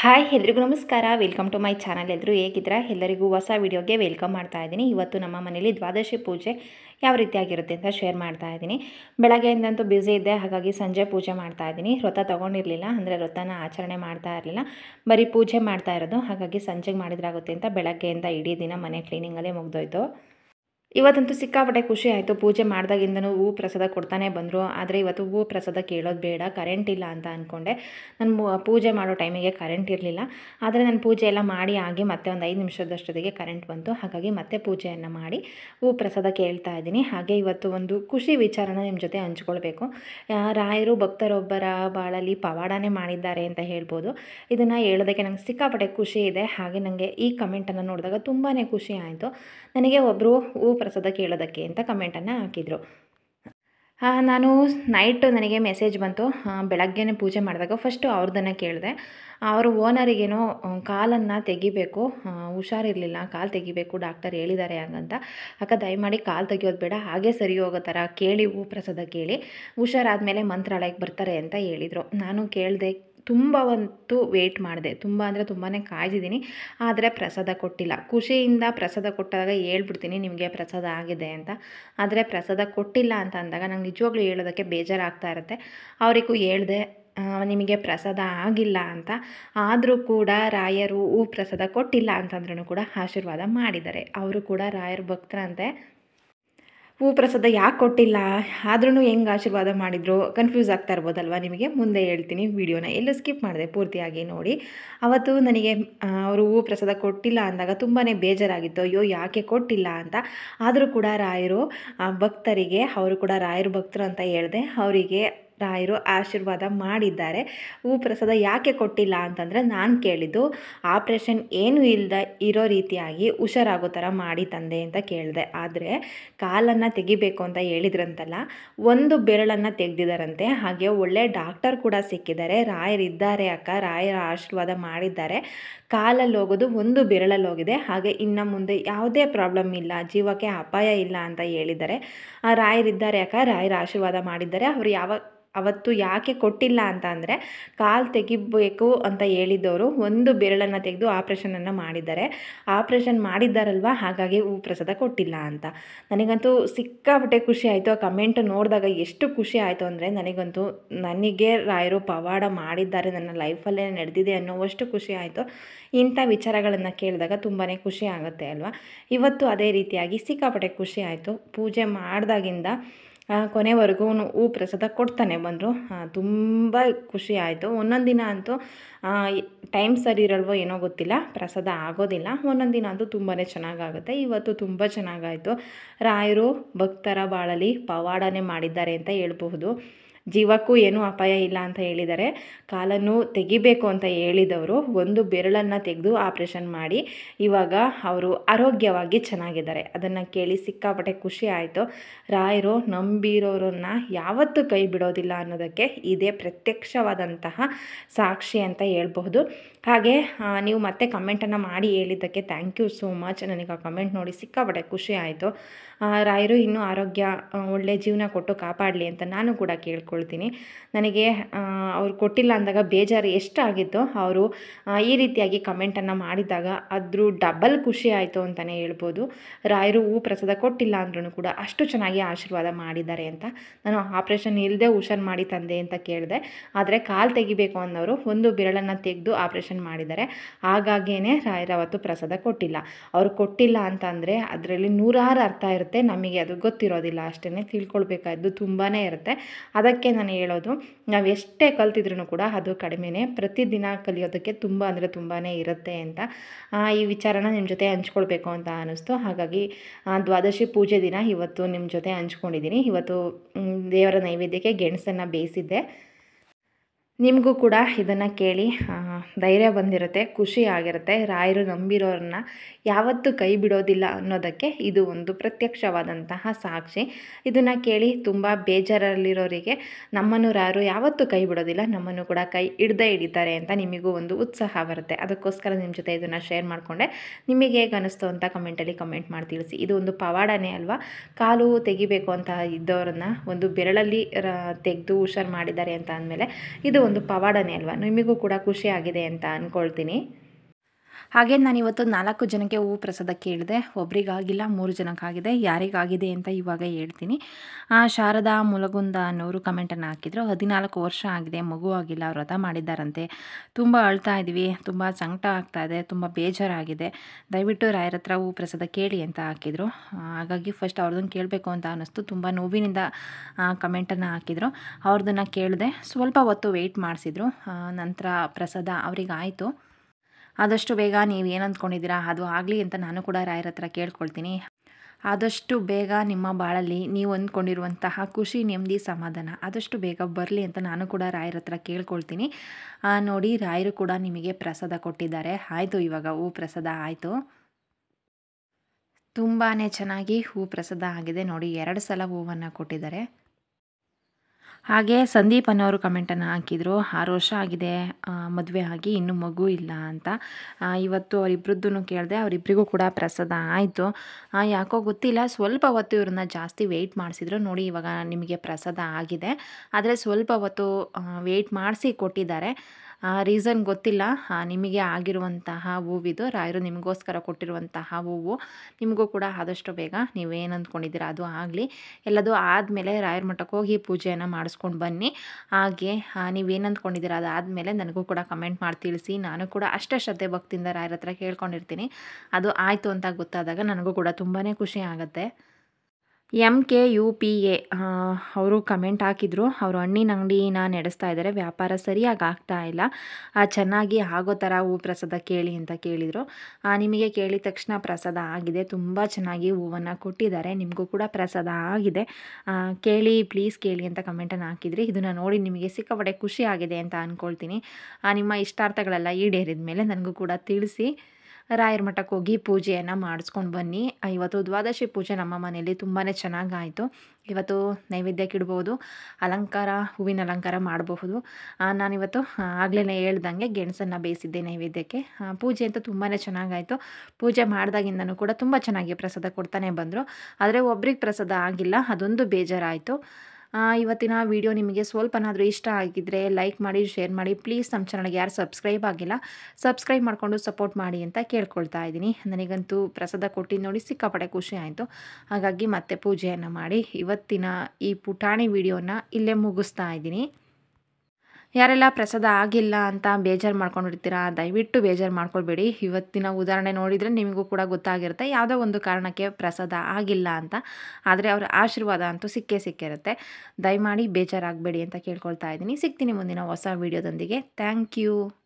hi ಎಲ್ರಿಗೂ ನಮಸ್ಕಾರ welcome to my channel ಎಲ್ಲರೂ ಹೇಗಿದ್ದೀರಾ ಎಲ್ಲರಿಗೂ ಹೊಸ ವೀಡಿಯೋಗೆ ವೆಲ್ಕಮ್ ಮಾಡ್ತಾ ಇದ್ದೀನಿ ಇವತ್ತು ನಮ್ಮ ಮನೇಲಿ ದ್ವಾದಶಿ ಪೂಜೆ ಯಾವ ರೀತಿಯಾಗಿರುತ್ತೆ ಅಂತ ಶೇರ್ ಮಾಡ್ತಾ ಇದ್ದೀನಿ ಬೆಳಗ್ಗೆಯಿಂದಂತೂ ಬ್ಯುಸಿ ಇದ್ದೆ ಹಾಗಾಗಿ ಸಂಜೆ ಪೂಜೆ ಮಾಡ್ತಾ ಇದ್ದೀನಿ ವ್ರತ ತೊಗೊಂಡಿರಲಿಲ್ಲ ಅಂದರೆ ವ್ರತನ ಆಚರಣೆ ಮಾಡ್ತಾ ಇರಲಿಲ್ಲ ಬರೀ ಪೂಜೆ ಮಾಡ್ತಾ ಇರೋದು ಹಾಗಾಗಿ ಸಂಜೆಗೆ ಮಾಡಿದ್ರಾಗುತ್ತೆ ಅಂತ ಬೆಳಗ್ಗೆಯಿಂದ ಇಡೀ ದಿನ ಮನೆ ಕ್ಲೀನಿಂಗಲ್ಲೇ ಮುಗ್ದೋಯ್ತು ಇವತ್ತಂತೂ ಸಿಕ್ಕಾಪಟ್ಟೆ ಖುಷಿ ಆಯಿತು ಪೂಜೆ ಮಾಡಿದಾಗಿಂದನೂ ಹೂ ಪ್ರಸಾದ ಕೊಡ್ತಾನೆ ಬಂದರು ಆದರೆ ಇವತ್ತು ಹೂ ಪ್ರಸಾದ ಕೇಳೋದು ಬೇಡ ಕರೆಂಟ್ ಇಲ್ಲ ಅಂತ ಅಂದ್ಕೊಂಡೆ ನಾನು ಪೂಜೆ ಮಾಡೋ ಟೈಮಿಗೆ ಕರೆಂಟ್ ಇರಲಿಲ್ಲ ಆದರೆ ನಾನು ಪೂಜೆ ಎಲ್ಲ ಮಾಡಿ ಆಗಿ ಮತ್ತೆ ಒಂದು ಐದು ನಿಮಿಷದಷ್ಟೊತ್ತಿಗೆ ಕರೆಂಟ್ ಬಂತು ಹಾಗಾಗಿ ಮತ್ತೆ ಪೂಜೆಯನ್ನು ಮಾಡಿ ಹೂ ಪ್ರಸಾದ ಕೇಳ್ತಾ ಇದ್ದೀನಿ ಹಾಗೆ ಇವತ್ತು ಒಂದು ಖುಷಿ ವಿಚಾರನ ನಿಮ್ಮ ಜೊತೆ ಹಂಚ್ಕೊಳ್ಬೇಕು ರಾಯರು ಭಕ್ತರೊಬ್ಬರ ಬಾಳಲ್ಲಿ ಪವಾಡನೇ ಮಾಡಿದ್ದಾರೆ ಅಂತ ಹೇಳ್ಬೋದು ಇದನ್ನು ಹೇಳೋದಕ್ಕೆ ನಂಗೆ ಸಿಕ್ಕಾಪಟ್ಟೆ ಖುಷಿ ಇದೆ ಹಾಗೆ ನನಗೆ ಈ ಕಮೆಂಟನ್ನು ನೋಡಿದಾಗ ತುಂಬಾ ಖುಷಿ ಆಯಿತು ನನಗೆ ಒಬ್ಬರು ಹೂ ಪ್ರಸಾದ ಕೇಳೋದಕ್ಕೆ ಅಂತ ಕಮೆಂಟನ್ನು ಹಾಕಿದರು ನಾನು ನೈಟ್ ನನಗೆ ಮೆಸೇಜ್ ಬಂತು ಬೆಳಗ್ಗೆನೇ ಪೂಜೆ ಮಾಡಿದಾಗ ಫಸ್ಟು ಅವ್ರದ್ದನ್ನು ಕೇಳಿದೆ ಅವರು ಓನರಿಗೇನೋ ಕಾಲನ್ನು ತೆಗಿಬೇಕು ಹುಷಾರಿರಲಿಲ್ಲ ಕಾಲು ತೆಗಿಬೇಕು ಡಾಕ್ಟರ್ ಹೇಳಿದ್ದಾರೆ ಹಂಗಂತ ಅಕ್ಕ ದಯಮಾಡಿ ಕಾಲು ತೆಗಿಯೋದು ಬೇಡ ಹಾಗೆ ಸರಿ ಹೋಗೋ ಥರ ಕೇಳಿ ಹೂ ಪ್ರಸಾದ ಕೇಳಿ ಹುಷಾರಾದ ಮೇಲೆ ಮಂತ್ರಾಲಯಕ್ಕೆ ಬರ್ತಾರೆ ಅಂತ ಹೇಳಿದರು ನಾನು ಕೇಳಿದೆ ತುಂಬ ಒಂದು ವೇಟ್ ಮಾಡಿದೆ ತುಂಬ ಅಂದರೆ ತುಂಬಾ ಕಾಯ್ದಿದ್ದೀನಿ ಆದರೆ ಪ್ರಸಾದ ಕೊಟ್ಟಿಲ್ಲ ಖುಷಿಯಿಂದ ಪ್ರಸಾದ ಕೊಟ್ಟಾಗ ಹೇಳ್ಬಿಡ್ತೀನಿ ನಿಮಗೆ ಪ್ರಸಾದ ಆಗಿದೆ ಅಂತ ಆದರೆ ಪ್ರಸಾದ ಕೊಟ್ಟಿಲ್ಲ ಅಂತ ಅಂದಾಗ ನಂಗೆ ನಿಜವಾಗ್ಲೂ ಹೇಳೋದಕ್ಕೆ ಬೇಜಾರಾಗ್ತಾ ಇರುತ್ತೆ ಅವರಿಗೂ ಹೇಳಿದೆ ನಿಮಗೆ ಪ್ರಸಾದ ಆಗಿಲ್ಲ ಅಂತ ಆದರೂ ಕೂಡ ರಾಯರು ಹೂ ಪ್ರಸಾದ ಕೊಟ್ಟಿಲ್ಲ ಅಂತಂದ್ರೂ ಕೂಡ ಆಶೀರ್ವಾದ ಮಾಡಿದ್ದಾರೆ ಅವರು ಕೂಡ ರಾಯರ ಭಕ್ತರಂತೆ ಹೂ ಪ್ರಸಾದ ಯಾಕೆ ಕೊಟ್ಟಿಲ್ಲ ಆದ್ರೂ ಹೆಂಗೆ ಆಶೀರ್ವಾದ ಮಾಡಿದ್ರು ಕನ್ಫ್ಯೂಸ್ ಆಗ್ತಾ ಇರ್ಬೋದಲ್ವ ನಿಮಗೆ ಮುಂದೆ ಹೇಳ್ತೀನಿ ವಿಡಿಯೋನ ಎಲ್ಲೂ ಸ್ಕಿಪ್ ಮಾಡಿದೆ ಪೂರ್ತಿಯಾಗಿ ನೋಡಿ ಅವತ್ತು ನನಗೆ ಅವರು ಹೂ ಪ್ರಸಾದ ಕೊಟ್ಟಿಲ್ಲ ಅಂದಾಗ ತುಂಬಾ ಬೇಜಾರಾಗಿತ್ತು ಅಯ್ಯೋ ಯಾಕೆ ಕೊಟ್ಟಿಲ್ಲ ಅಂತ ಆದರೂ ಕೂಡ ರಾಯರು ಭಕ್ತರಿಗೆ ಅವರು ಕೂಡ ರಾಯರು ಭಕ್ತರು ಅಂತ ಹೇಳಿದೆ ಅವರಿಗೆ ರಾಯರು ಆಶೀರ್ವಾದ ಮಾಡಿದ್ದಾರೆ ಹೂ ಪ್ರಸಾದ ಯಾಕೆ ಕೊಟ್ಟಿಲ್ಲ ಅಂತಂದರೆ ನಾನು ಕೇಳಿದ್ದು ಆಪ್ರೇಷನ್ ಏನೂ ಇಲ್ಲದೆ ಇರೋ ರೀತಿಯಾಗಿ ಹುಷಾರಾಗೋ ಥರ ಮಾಡಿ ತಂದೆ ಅಂತ ಕೇಳಿದೆ ಆದರೆ ಕಾಲನ್ನು ತೆಗಿಬೇಕು ಅಂತ ಹೇಳಿದ್ರಂತಲ್ಲ ಒಂದು ಬೆರಳನ್ನು ತೆಗೆದಿದಾರಂತೆ ಹಾಗೆ ಒಳ್ಳೆ ಡಾಕ್ಟರ್ ಕೂಡ ಸಿಕ್ಕಿದ್ದಾರೆ ರಾಯರಿದ್ದಾರೆ ಅಕ್ಕ ರಾಯರ ಆಶೀರ್ವಾದ ಮಾಡಿದ್ದಾರೆ ಕಾಲಲ್ಲಿ ಹೋಗೋದು ಒಂದು ಬೆರಳಲ್ಲಿ ಹೋಗಿದೆ ಹಾಗೆ ಇನ್ನು ಮುಂದೆ ಯಾವುದೇ ಪ್ರಾಬ್ಲಮ್ ಇಲ್ಲ ಜೀವಕ್ಕೆ ಅಪಾಯ ಇಲ್ಲ ಅಂತ ಹೇಳಿದ್ದಾರೆ ಆ ರಾಯರಿದ್ದಾರೆ ಅಕ್ಕ ರಾಯರ ಆಶೀರ್ವಾದ ಮಾಡಿದ್ದಾರೆ ಅವರು ಯಾವ ಅವತ್ತು ಯಾಕೆ ಕೊಟ್ಟಿಲ್ಲ ಅಂತ ಅಂದರೆ ಕಾಲು ತೆಗಿಬೇಕು ಅಂತ ಹೇಳಿದ್ದವರು ಒಂದು ಬೆರಳನ್ನು ತೆಗೆದು ಆಪ್ರೇಷನನ್ನು ಮಾಡಿದ್ದಾರೆ ಆಪ್ರೇಷನ್ ಮಾಡಿದ್ದಾರಲ್ವ ಹಾಗಾಗಿ ಹೂ ಪ್ರಸಾದ ಕೊಟ್ಟಿಲ್ಲ ಅಂತ ನನಗಂತೂ ಸಿಕ್ಕಾಪಟ್ಟೆ ಖುಷಿ ಆಯಿತು ಆ ಕಮೆಂಟ್ ನೋಡಿದಾಗ ಎಷ್ಟು ಖುಷಿ ಆಯಿತು ಅಂದರೆ ನನಗಂತೂ ನನಗೆ ರಾಯರು ಪವಾಡ ಮಾಡಿದ್ದಾರೆ ನನ್ನ ಲೈಫಲ್ಲೇ ನಡೆದಿದೆ ಅನ್ನೋವಷ್ಟು ಖುಷಿ ಆಯಿತು ಇಂಥ ವಿಚಾರಗಳನ್ನು ಕೇಳಿದಾಗ ತುಂಬಾ ಖುಷಿ ಆಗುತ್ತೆ ಅಲ್ವಾ ಇವತ್ತು ಅದೇ ರೀತಿಯಾಗಿ ಸಿಕ್ಕಾಪಟ್ಟೆ ಖುಷಿ ಆಯಿತು ಪೂಜೆ ಮಾಡಿದಾಗಿಂದ ಕೊನೆವರೆಗೂ ಹೂ ಪ್ರಸಾದ ಕೊಡ್ತಾನೆ ಬಂದರು ತುಂಬ ಖುಷಿ ಆಯಿತು ಒಂದೊಂದು ದಿನ ಅಂತೂ ಟೈಮ್ ಸರಿ ಇರಲ್ವೋ ಏನೋ ಗೊತ್ತಿಲ್ಲ ಪ್ರಸಾದ ಆಗೋದಿಲ್ಲ ಒಂದೊಂದು ದಿನ ಅಂತೂ ತುಂಬಾ ಚೆನ್ನಾಗಾಗುತ್ತೆ ಇವತ್ತು ತುಂಬ ಚೆನ್ನಾಗಾಯಿತು ರಾಯರು ಭಕ್ತರ ಬಾಳಲಿ ಪವಾಡನೆ ಮಾಡಿದ್ದಾರೆ ಅಂತ ಹೇಳ್ಬಹುದು ಜೀವಕ್ಕೂ ಏನೂ ಅಪಾಯ ಇಲ್ಲ ಅಂತ ಹೇಳಿದ್ದಾರೆ ಕಾಲನ್ನು ತೆಗಿಬೇಕು ಅಂತ ಹೇಳಿದವರು ಒಂದು ಬೆರಳನ್ನು ತೆಗೆದು ಆಪ್ರೇಷನ್ ಮಾಡಿ ಇವಾಗ ಅವರು ಆರೋಗ್ಯವಾಗಿ ಚೆನ್ನಾಗಿದ್ದಾರೆ ಅದನ್ನು ಕೇಳಿ ಸಿಕ್ಕಾಪಟ್ಟೆ ಖುಷಿ ಆಯಿತು ರಾಯರು ನಂಬಿರೋರನ್ನ ಯಾವತ್ತೂ ಕೈ ಬಿಡೋದಿಲ್ಲ ಅನ್ನೋದಕ್ಕೆ ಇದೇ ಪ್ರತ್ಯಕ್ಷವಾದಂತಹ ಸಾಕ್ಷಿ ಅಂತ ಹೇಳ್ಬಹುದು ಹಾಗೆ ನೀವು ಮತ್ತೆ ಕಮೆಂಟನ್ನು ಮಾಡಿ ಹೇಳಿದ್ದಕ್ಕೆ ಥ್ಯಾಂಕ್ ಯು ಸೋ ಮಚ್ ನನಗೆ ಆ ಕಮೆಂಟ್ ನೋಡಿ ಸಿಕ್ಕಾಪಟ್ಟೆ ಖುಷಿ ಆಯಿತು ರಾಯರು ಇನ್ನೂ ಆರೋಗ್ಯ ಒಳ್ಳೆ ಜೀವನ ಕೊಟ್ಟು ಕಾಪಾಡಲಿ ಅಂತ ನಾನು ಕೂಡ ಕೇಳ್ಕೊ ಅಂದ್ಕೊಳ್ತೀನಿ ನನಗೆ ಅವ್ರು ಕೊಟ್ಟಿಲ್ಲ ಅಂದಾಗ ಬೇಜಾರು ಎಷ್ಟಾಗಿತ್ತೋ ಅವರು ಈ ರೀತಿಯಾಗಿ ಕಮೆಂಟನ್ನು ಮಾಡಿದಾಗ ಅದ್ರ ಡಬಲ್ ಖುಷಿ ಆಯಿತು ಅಂತಲೇ ಹೇಳ್ಬೋದು ರಾಯರು ಹೂ ಪ್ರಸಾದ ಕೊಟ್ಟಿಲ್ಲ ಅಂದ್ರೂ ಕೂಡ ಅಷ್ಟು ಚೆನ್ನಾಗಿ ಆಶೀರ್ವಾದ ಮಾಡಿದ್ದಾರೆ ಅಂತ ನಾನು ಆಪ್ರೇಷನ್ ಇಲ್ಲದೆ ಹುಷಾರು ಮಾಡಿ ತಂದೆ ಅಂತ ಕೇಳಿದೆ ಆದರೆ ಕಾಲು ತೆಗಿಬೇಕು ಅನ್ನೋರು ಒಂದು ಬಿರಳನ್ನು ತೆಗೆದು ಆಪ್ರೇಷನ್ ಮಾಡಿದ್ದಾರೆ ಹಾಗಾಗಿಯೇ ಅವತ್ತು ಪ್ರಸಾದ ಕೊಟ್ಟಿಲ್ಲ ಅವ್ರು ಕೊಟ್ಟಿಲ್ಲ ಅಂತಂದರೆ ಅದರಲ್ಲಿ ನೂರಾರು ಅರ್ಥ ಇರುತ್ತೆ ನಮಗೆ ಅದು ಗೊತ್ತಿರೋದಿಲ್ಲ ಅಷ್ಟೇ ತಿಳ್ಕೊಳ್ಬೇಕಾದ್ದು ತುಂಬಾ ಇರುತ್ತೆ ಅದಕ್ಕೆ ಅದಕ್ಕೆ ನಾನು ಹೇಳೋದು ನಾವು ಎಷ್ಟೇ ಕಲ್ತಿದ್ರು ಕೂಡ ಅದು ಕಡಿಮೆನೇ ಪ್ರತಿದಿನ ಕಲಿಯೋದಕ್ಕೆ ತುಂಬ ಅಂದರೆ ತುಂಬಾ ಇರುತ್ತೆ ಅಂತ ಈ ವಿಚಾರನ ನಿಮ್ಮ ಜೊತೆ ಹಂಚ್ಕೊಳ್ಬೇಕು ಅಂತ ಅನ್ನಿಸ್ತು ಹಾಗಾಗಿ ದ್ವಾದಶಿ ಪೂಜೆ ದಿನ ಇವತ್ತು ನಿಮ್ಮ ಜೊತೆ ಹಂಚ್ಕೊಂಡಿದ್ದೀನಿ ಇವತ್ತು ದೇವರ ನೈವೇದ್ಯಕ್ಕೆ ಗೆಣಸನ್ನು ಬೇಯಿಸಿದ್ದೆ ನಿಮಗೂ ಕೂಡ ಇದನ್ನು ಕೇಳಿ ಧೈರ್ಯ ಬಂದಿರುತ್ತೆ ಖುಷಿ ಆಗಿರುತ್ತೆ ರಾಯರು ನಂಬಿರೋರನ್ನ ಯಾವತ್ತೂ ಕೈ ಬಿಡೋದಿಲ್ಲ ಅನ್ನೋದಕ್ಕೆ ಇದು ಒಂದು ಪ್ರತ್ಯಕ್ಷವಾದಂತಹ ಸಾಕ್ಷಿ ಇದನ್ನು ಕೇಳಿ ತುಂಬ ಬೇಜಾರಲ್ಲಿರೋರಿಗೆ ನಮ್ಮನ್ನು ರಾಯರು ಯಾವತ್ತೂ ಕೈ ಬಿಡೋದಿಲ್ಲ ನಮ್ಮನ್ನು ಕೂಡ ಕೈ ಹಿಡ್ದೇ ಹಿಡಿತಾರೆ ಅಂತ ನಿಮಗೂ ಒಂದು ಉತ್ಸಾಹ ಬರುತ್ತೆ ಅದಕ್ಕೋಸ್ಕರ ನಿಮ್ಮ ಜೊತೆ ಇದನ್ನು ಶೇರ್ ಮಾಡಿಕೊಂಡೆ ನಿಮಗೆ ಹೇಗೆ ಅನ್ನಿಸ್ತು ಅಂತ ಕಮೆಂಟಲ್ಲಿ ಕಮೆಂಟ್ ಮಾಡಿ ತಿಳಿಸಿ ಇದು ಒಂದು ಪವಾಡನೇ ಅಲ್ವಾ ಕಾಲು ತೆಗಿಬೇಕು ಅಂತ ಇದ್ದವರನ್ನ ಒಂದು ಬೆರಳಲ್ಲಿ ತೆಗೆದು ಹುಷಾರು ಮಾಡಿದ್ದಾರೆ ಅಂತ ಅಂದಮೇಲೆ ಇದು ಒಂದು ಪವಾಡನೇ ಅಲ್ವಾ ನಿಮಗೂ ಕೂಡ ಖುಷಿ ಆಗಿದೆ ಅಂತ ಅಂದ್ಕೊಳ್ತೀನಿ ಹಾಗೆ ನಾನಿವತ್ತು ನಾಲ್ಕು ಜನಕ್ಕೆ ಹೂವು ಪ್ರಸಾದ ಕೇಳಿದೆ ಒಬ್ರಿಗಾಗಿಲ್ಲ ಮೂರು ಜನಕ್ಕಾಗಿದೆ ಯಾರಿಗಾಗಿದೆ ಅಂತ ಇವಾಗ ಹೇಳ್ತೀನಿ ಶಾರದಾ ಮುಲಗುಂದ ಅನ್ನೋರು ಕಮೆಂಟನ್ನು ಹಾಕಿದರು ಹದಿನಾಲ್ಕು ವರ್ಷ ಆಗಿದೆ ಮಗು ಆಗಿಲ್ಲ ವ್ರತ ಮಾಡಿದ್ದಾರಂತೆ ತುಂಬ ಅಳ್ತಾ ಇದ್ವಿ ತುಂಬ ಸಂಕಟ ಆಗ್ತಾ ಇದೆ ತುಂಬ ಬೇಜಾರಾಗಿದೆ ದಯವಿಟ್ಟು ರಾಯರ ಹತ್ರ ಹೂ ಪ್ರಸಾದ ಕೇಳಿ ಅಂತ ಹಾಕಿದರು ಹಾಗಾಗಿ ಫಸ್ಟ್ ಅವ್ರದ್ದನ್ನು ಕೇಳಬೇಕು ಅಂತ ಅನ್ನಿಸ್ತು ತುಂಬ ನೋವಿನಿಂದ ಕಮೆಂಟನ್ನು ಹಾಕಿದರು ಅವ್ರದ್ದನ್ನು ಕೇಳಿದೆ ಸ್ವಲ್ಪ ಹೊತ್ತು ವೆಯ್ಟ್ ಮಾಡಿಸಿದ್ರು ನಂತರ ಪ್ರಸಾದ ಅವ್ರಿಗೆ ಆಯಿತು ಆದಷ್ಟು ಬೇಗ ನೀವು ಏನು ಅಂದ್ಕೊಂಡಿದ್ದೀರಾ ಅದು ಆಗಲಿ ಅಂತ ನಾನು ಕೂಡ ರಾಯರ ಹತ್ರ ಕೇಳ್ಕೊಳ್ತೀನಿ ಆದಷ್ಟು ಬೇಗ ನಿಮ್ಮ ಬಾಳಲ್ಲಿ ನೀವು ಅಂದ್ಕೊಂಡಿರುವಂತಹ ಖುಷಿ ನೆಮ್ಮದಿ ಸಮಾಧಾನ ಆದಷ್ಟು ಬೇಗ ಬರಲಿ ಅಂತ ನಾನು ಕೂಡ ರಾಯರ ಹತ್ರ ಕೇಳ್ಕೊಳ್ತೀನಿ ನೋಡಿ ರಾಯರು ಕೂಡ ನಿಮಗೆ ಪ್ರಸಾದ ಕೊಟ್ಟಿದ್ದಾರೆ ಆಯಿತು ಇವಾಗ ಹೂ ಪ್ರಸಾದ ಆಯಿತು ತುಂಬಾ ಚೆನ್ನಾಗಿ ಹೂ ಪ್ರಸಾದ ಆಗಿದೆ ನೋಡಿ ಎರಡು ಸಲ ಹೂವನ್ನು ಕೊಟ್ಟಿದ್ದಾರೆ ಹಾಗೆ ಸಂದೀಪ್ ಅನ್ನೋರು ಕಮೆಂಟನ್ನು ಹಾಕಿದರು ಆರು ವರ್ಷ ಆಗಿದೆ ಮದುವೆ ಆಗಿ ಇನ್ನೂ ಮಗು ಇಲ್ಲ ಅಂತ ಇವತ್ತು ಅವರಿಬ್ಬರದ್ದು ಕೇಳಿದೆ ಅವರಿಬ್ಬರಿಗೂ ಕೂಡ ಪ್ರಸಾದ ಆಯಿತು ಯಾಕೋ ಗೊತ್ತಿಲ್ಲ ಸ್ವಲ್ಪ ಹೊತ್ತು ಇವ್ರನ್ನ ಜಾಸ್ತಿ ವೆಯ್ಟ್ ಮಾಡಿಸಿದ್ರು ನೋಡಿ ಇವಾಗ ನಿಮಗೆ ಪ್ರಸಾದ ಆಗಿದೆ ಆದರೆ ಸ್ವಲ್ಪ ಹೊತ್ತು ವೆಯ್ಟ್ ಮಾಡಿಸಿ ಕೊಟ್ಟಿದ್ದಾರೆ ರೀಸನ್ ಗೊತ್ತಿಲ್ಲ ನಿಮಗೆ ಆಗಿರುವಂತಹ ಹೂವಿದು ರಾಯರು ನಿಮಗೋಸ್ಕರ ಕೊಟ್ಟಿರುವಂತಹ ಹೂವು ನಿಮಗೂ ಕೂಡ ಆದಷ್ಟು ಬೇಗ ನೀವೇನು ಅಂದ್ಕೊಂಡಿದ್ದೀರಾ ಅದು ಆಗಲಿ ಎಲ್ಲದೂ ಆದಮೇಲೆ ರಾಯರ ಮಠಕ್ಕೆ ಹೋಗಿ ಪೂಜೆಯನ್ನು ಮಾಡಿಸ್ಕೊಂಡು ಬನ್ನಿ ಹಾಗೆ ನೀವೇನು ಅಂದ್ಕೊಂಡಿದ್ದೀರಾ ಅದಾದಮೇಲೆ ನನಗೂ ಕೂಡ ಕಮೆಂಟ್ ಮಾಡಿ ತಿಳಿಸಿ ನಾನು ಕೂಡ ಅಷ್ಟೇ ಶ್ರದ್ಧೆ ಭಕ್ತಿಯಿಂದ ರಾಯರ ಹತ್ರ ಕೇಳ್ಕೊಂಡಿರ್ತೀನಿ ಅದು ಆಯಿತು ಅಂತ ಗೊತ್ತಾದಾಗ ನನಗೂ ಕೂಡ ತುಂಬಾ ಖುಷಿ ಆಗುತ್ತೆ M K U P A ಅವರು ಕಮೆಂಟ್ ಹಾಕಿದರು ಅವರು ಹಣ್ಣಿನ ಅಂಗಡಿನ ನಡೆಸ್ತಾ ಇದ್ದಾರೆ ವ್ಯಾಪಾರ ಸರಿಯಾಗಿ ಆಗ್ತಾ ಇಲ್ಲ ಚೆನ್ನಾಗಿ ಆಗೋ ಥರ ಹೂ ಪ್ರಸಾದ ಕೇಳಿ ಅಂತ ಕೇಳಿದರು ನಿಮಗೆ ಕೇಳಿದ ತಕ್ಷಣ ಪ್ರಸಾದ ಆಗಿದೆ ತುಂಬ ಚೆನ್ನಾಗಿ ಹೂವನ್ನು ಕೊಟ್ಟಿದ್ದಾರೆ ನಿಮಗೂ ಕೂಡ ಪ್ರಸಾದ ಆಗಿದೆ ಕೇಳಿ ಪ್ಲೀಸ್ ಕೇಳಿ ಅಂತ ಕಮೆಂಟನ್ನು ಹಾಕಿದ್ರಿ ಇದನ್ನು ನೋಡಿ ನಿಮಗೆ ಸಿಕ್ಕಾಪಟ್ಟೆ ಖುಷಿ ಆಗಿದೆ ಅಂತ ಅಂದ್ಕೊಳ್ತೀನಿ ನಿಮ್ಮ ಇಷ್ಟಾರ್ಥಗಳೆಲ್ಲ ಈಡೇರಿದ ಮೇಲೆ ನನಗೂ ಕೂಡ ತಿಳಿಸಿ ರಾಯರ ಮಠಕ್ಕೆ ಹೋಗಿ ಪೂಜೆಯನ್ನು ಮಾಡಿಸ್ಕೊಂಡು ಬನ್ನಿ ಇವತ್ತು ದ್ವಾದಶಿ ಪೂಜೆ ನಮ್ಮ ಮನೆಯಲ್ಲಿ ತುಂಬಾ ಚೆನ್ನಾಗಾಯಿತು ಇವತ್ತು ನೈವೇದ್ಯಕ್ಕೆ ಇಡ್ಬೋದು ಅಲಂಕಾರ ಹೂವಿನ ಅಲಂಕಾರ ಮಾಡಬಹುದು ನಾನಿವತ್ತು ಆಗಲೇ ಹೇಳ್ದಂಗೆ ಗೆಣಸನ್ನು ಬೇಯಿಸಿದ್ದೆ ನೈವೇದ್ಯಕ್ಕೆ ಪೂಜೆ ಅಂತೂ ತುಂಬಾ ಚೆನ್ನಾಗಾಯಿತು ಪೂಜೆ ಮಾಡಿದಾಗಿಂದನೂ ಕೂಡ ತುಂಬ ಚೆನ್ನಾಗಿ ಪ್ರಸಾದ ಕೊಡ್ತಾನೆ ಬಂದರು ಆದರೆ ಒಬ್ರಿಗೆ ಪ್ರಸಾದ ಆಗಿಲ್ಲ ಅದೊಂದು ಬೇಜಾರಾಯಿತು ಇವತ್ತಿನ ವಿಡಿಯೋ ನಿಮಗೆ ಸ್ವಲ್ಪನಾದರೂ ಇಷ್ಟ ಆಗಿದ್ದರೆ ಲೈಕ್ ಮಾಡಿ ಶೇರ್ ಮಾಡಿ ಪ್ಲೀಸ್ ನಮ್ಮ ಚಾನಲ್ಗೆ ಯಾರು ಸಬ್ಸ್ಕ್ರೈಬ್ ಆಗಿಲ್ಲ ಸಬ್ಸ್ಕ್ರೈಬ್ ಮಾಡಿಕೊಂಡು ಸಪೋರ್ಟ್ ಮಾಡಿ ಅಂತ ಕೇಳ್ಕೊಳ್ತಾ ಇದ್ದೀನಿ ನನಗಂತೂ ಪ್ರಸಾದ ಕೊಟ್ಟಿದ್ದು ನೋಡಿ ಸಿಕ್ಕಾಪಡೆ ಖುಷಿ ಆಯಿತು ಹಾಗಾಗಿ ಮತ್ತೆ ಪೂಜೆಯನ್ನು ಮಾಡಿ ಇವತ್ತಿನ ಈ ಪುಟಾಣಿ ವಿಡಿಯೋನ ಇಲ್ಲೇ ಮುಗಿಸ್ತಾ ಇದ್ದೀನಿ ಯಾರೆಲ್ಲ ಪ್ರಸಾದ ಆಗಿಲ್ಲ ಅಂತ ಬೇಜಾರು ಮಾಡ್ಕೊಂಡಿರ್ತೀರಾ ದಯವಿಟ್ಟು ಬೇಜಾರು ಮಾಡ್ಕೊಳ್ಬೇಡಿ ಇವತ್ತಿನ ಉದಾಹರಣೆ ನೋಡಿದರೆ ನಿಮಗೂ ಕೂಡ ಗೊತ್ತಾಗಿರುತ್ತೆ ಯಾವುದೋ ಒಂದು ಕಾರಣಕ್ಕೆ ಪ್ರಸಾದ ಆಗಿಲ್ಲ ಅಂತ ಆದರೆ ಅವರ ಆಶೀರ್ವಾದ ಅಂತೂ ಸಿಕ್ಕೇ ಸಿಕ್ಕಿರುತ್ತೆ ದಯಮಾಡಿ ಬೇಜಾರಾಗಬೇಡಿ ಅಂತ ಕೇಳ್ಕೊಳ್ತಾ ಇದ್ದೀನಿ ಸಿಗ್ತೀನಿ ಮುಂದಿನ ಹೊಸ ವೀಡಿಯೋದೊಂದಿಗೆ ಥ್ಯಾಂಕ್ ಯು